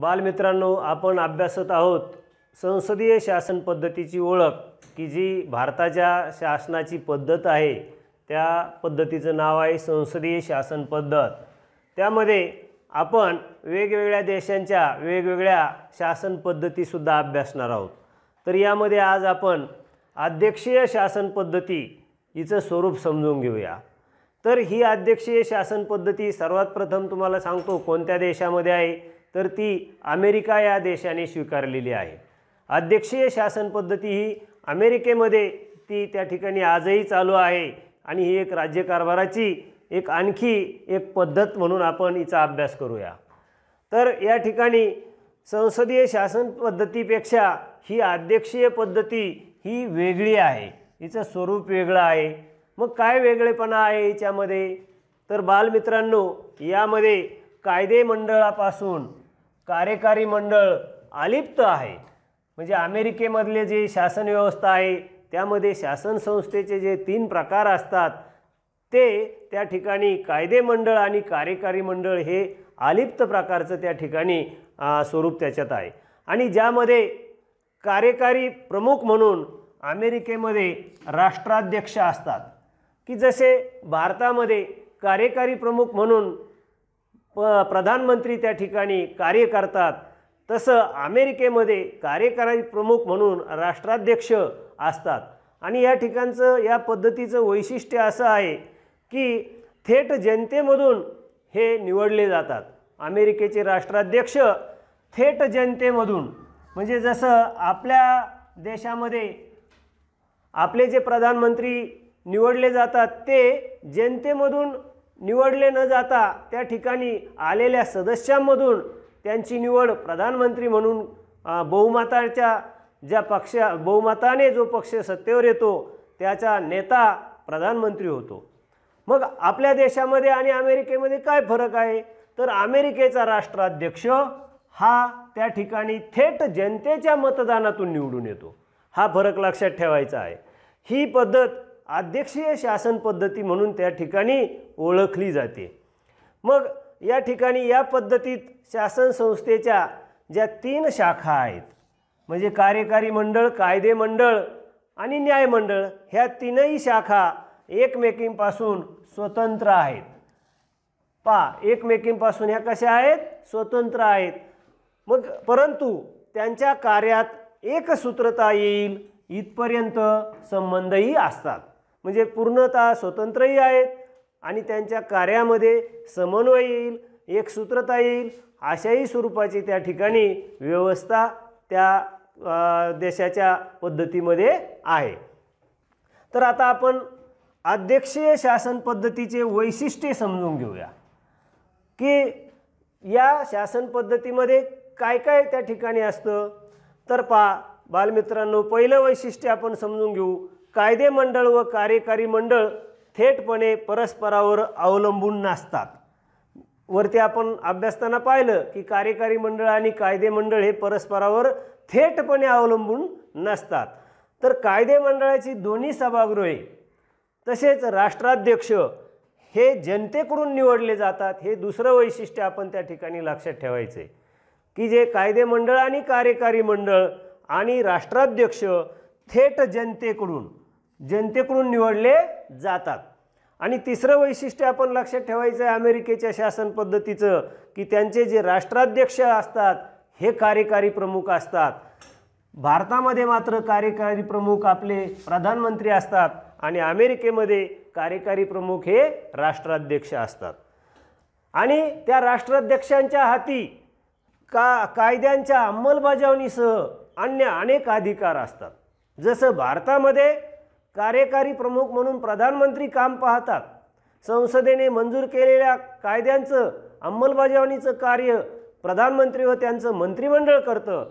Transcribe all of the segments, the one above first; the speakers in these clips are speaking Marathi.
बालमित्रांनो आपण अभ्यासत आहोत संसदीय शासन पद्धतीची ओळख की जी भारताच्या शासनाची पद्धत आहे त्या पद्धतीचं नाव आहे संसदीय शासन पद्धत त्यामध्ये आपण वेगवेगळ्या देशांच्या वेगवेगळ्या शासन पद्धतीसुद्धा अभ्यासणार आहोत तर यामध्ये आज आपण अध्यक्षीय शासन पद्धती हिचं स्वरूप समजून घेऊया तर ही अध्यक्षीय शासन पद्धती सर्वात प्रथम तुम्हाला सांगतो कोणत्या देशामध्ये आहे तर ती अमेरिका या देशाने स्वीकारलेली आहे अध्यक्षीय शासन पद्धती ही अमेरिकेमध्ये ती त्या ठिकाणी आजही चालू आहे आणि ही एक राज्यकारभाराची एक आणखी एक पद्धत म्हणून आपण हिचा अभ्यास करूया तर या ठिकाणी संसदीय शासन पद्धतीपेक्षा ही अध्यक्षीय पद्धती ही वेगळी आहे हिचं स्वरूप वेगळं आहे मग काय वेगळेपणा आहे हिच्यामध्ये तर बालमित्रांनो यामध्ये कायदे मंडळापासून कार्यकारी मंडळ अलिप्त आहे म्हणजे अमेरिकेमधले जे शासन व्यवस्था आहे त्यामध्ये शासन संस्थेचे जे तीन प्रकार असतात ते त्या ठिकाणी कायदे मंडळ आणि कार्यकारी मंडळ हे अलिप्त प्रकारचं त्या ठिकाणी स्वरूप त्याच्यात आहे आणि ज्यामध्ये कार्यकारी प्रमुख म्हणून अमेरिकेमध्ये राष्ट्राध्यक्ष असतात की जसे भारतामध्ये कार्यकारी प्रमुख म्हणून प प्रधानमंत्री त्या ठिकाणी कार्य करतात तसं अमेरिकेमध्ये कार्यकारी प्रमुख म्हणून राष्ट्राध्यक्ष असतात आणि या ठिकाणचं या पद्धतीचं वैशिष्ट्य असं आहे की थेट जनतेमधून हे निवडले जातात अमेरिकेचे राष्ट्राध्यक्ष थेट जनतेमधून म्हणजे जसं आपल्या देशामध्ये आपले जे प्रधानमंत्री निवडले जातात ते जनतेमधून निवडले न जाता त्या ठिकाणी आलेल्या सदस्यांमधून त्यांची निवड प्रधानमंत्री म्हणून बहुमताच्या ज्या पक्षा बहुमताने जो पक्ष सत्तेवर येतो त्याचा नेता प्रधानमंत्री होतो मग आपल्या देशामध्ये आणि अमेरिकेमध्ये काय फरक आहे तर अमेरिकेचा राष्ट्राध्यक्ष हा त्या ठिकाणी थेट जनतेच्या मतदानातून निवडून येतो हा फरक लक्षात ठेवायचा आहे ही पद्धत अध्यक्षीय शासन पद्धती म्हणून त्या ठिकाणी ओळखली जाते मग या ठिकाणी या पद्धतीत शासन संस्थेच्या ज्या तीन शाखा आहेत म्हणजे कार्यकारी मंडळ कायदे मंडळ आणि न्यायमंडळ ह्या तीनही शाखा एकमेकींपासून स्वतंत्र आहेत पा एकमेकींपासून ह्या कशा आहेत स्वतंत्र आहेत मग परंतु त्यांच्या कार्यात एकसूत्रता येईल इथपर्यंत संबंधही असतात म्हणजे पूर्णतः स्वतंत्रही आहेत आणि त्यांच्या कार्यामध्ये समन्वय येईल एकसूत्रता येईल अशाही स्वरूपाची त्या ठिकाणी व्यवस्था त्या देशाच्या पद्धतीमध्ये आहे तर आता आपण अध्यक्षीय शासन पद्धतीचे वैशिष्ट्ये समजून घेऊया की या शासन पद्धतीमध्ये काय काय त्या ठिकाणी असतं तर पा बालमित्रांनो पहिलं वैशिष्ट्य आपण समजून घेऊ कायदे मंडळ व कार्यकारी मंडळ थेटपणे परस्परावर अवलंबून नसतात वरती आपण अभ्यासताना पाहिलं की कार्यकारी मंडळ आणि कायदे मंडळ हे परस्परावर थेटपणे अवलंबून नसतात तर कायदे मंडळाची दोन्ही सभागृहे तसेच राष्ट्राध्यक्ष हे जनतेकडून निवडले जातात हे दुसरं वैशिष्ट्य आपण त्या ठिकाणी लक्षात ठेवायचे की जे कायदे मंडळ आणि कार्यकारी मंडळ आणि राष्ट्राध्यक्ष थेट जनतेकडून जनतेकडून निवडले जातात आणि तिसरं वैशिष्ट्य आपण लक्षात ठेवायचं आहे अमेरिकेच्या शासन पद्धतीचं की त्यांचे जे राष्ट्राध्यक्ष असतात हे कार्यकारी प्रमुख असतात भारतामध्ये मात्र कार्यकारी प्रमुख आपले प्रधानमंत्री असतात आणि अमेरिकेमध्ये कार्यकारी प्रमुख हे राष्ट्राध्यक्ष असतात आणि त्या राष्ट्राध्यक्षांच्या हाती का कायद्यांच्या अंमलबजावणीसह अन्य अनेक अधिकार असतात जसं भारतामध्ये कार्यकारी प्रमुख म्हणून प्रधानमंत्री काम पाहतात संसदेने मंजूर केलेल्या कायद्यांचं अंमलबजावणीचं कार्य प्रधानमंत्री व त्यांचं मंत्रिमंडळ करतं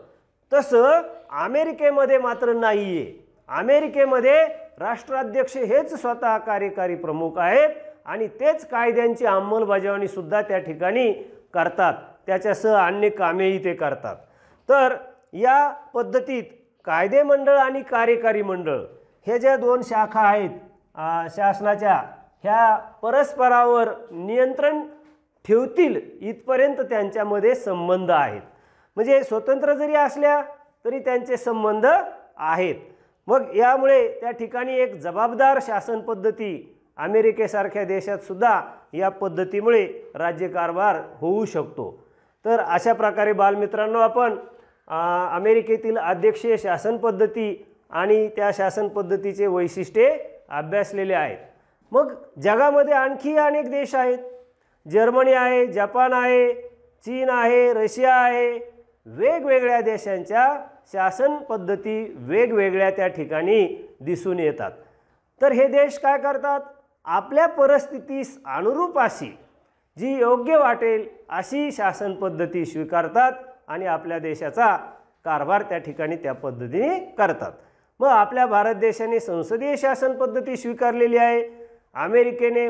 तसं अमेरिकेमध्ये मात्र नाही आहे अमेरिकेमध्ये राष्ट्राध्यक्ष हेच स्वतः कार्यकारी प्रमुख आहेत आणि तेच कायद्यांची अंमलबजावणीसुद्धा त्या ठिकाणी करतात त्याच्यासह अन्य कामेही ते करतात तर या पद्धतीत कायदे मंडळ आणि कार्यकारी मंडळ हे ज्या दोन शाखा आहेत शासनाच्या ह्या परस्परावर नियंत्रण ठेवतील इथपर्यंत त्यांच्यामध्ये संबंध आहेत म्हणजे स्वतंत्र जरी असल्या तरी त्यांचे संबंध आहेत मग यामुळे त्या ठिकाणी एक जबाबदार शासन पद्धती अमेरिकेसारख्या देशातसुद्धा या पद्धतीमुळे राज्यकारभार होऊ शकतो तर अशा प्रकारे बालमित्रांनो आपण अमेरिकेतील अध्यक्षीय शासन पद्धती आणि त्या शासन पद्धतीचे वैशिष्ट्ये अभ्यासलेले आहेत मग जगामध्ये आणखी अनेक देश आहेत जर्मनी आहे जपान आहे चीन आहे रशिया आहे वेगवेगळ्या देशांच्या शासन पद्धती वेगवेगळ्या त्या ठिकाणी दिसून येतात तर हे देश काय करतात आपल्या परिस्थितीस अनुरूप अशी जी योग्य वाटेल अशी शासन पद्धती स्वीकारतात आणि आपल्या देशाचा कारभार त्या ठिकाणी त्या पद्धतीने करतात मग आपल्या भारत देशाने संसदीय शासन पद्धती स्वीकारलेली आहे अमेरिकेने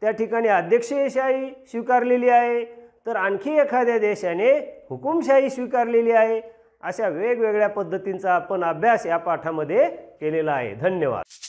त्या ठिकाणी अध्यक्षीयशाही स्वीकारलेली आहे तर आणखी एखाद्या देशाने हुकुमशाही स्वीकारलेली आहे अशा वेगवेगळ्या पद्धतींचा आपण अभ्यास या पाठामध्ये केलेला आहे धन्यवाद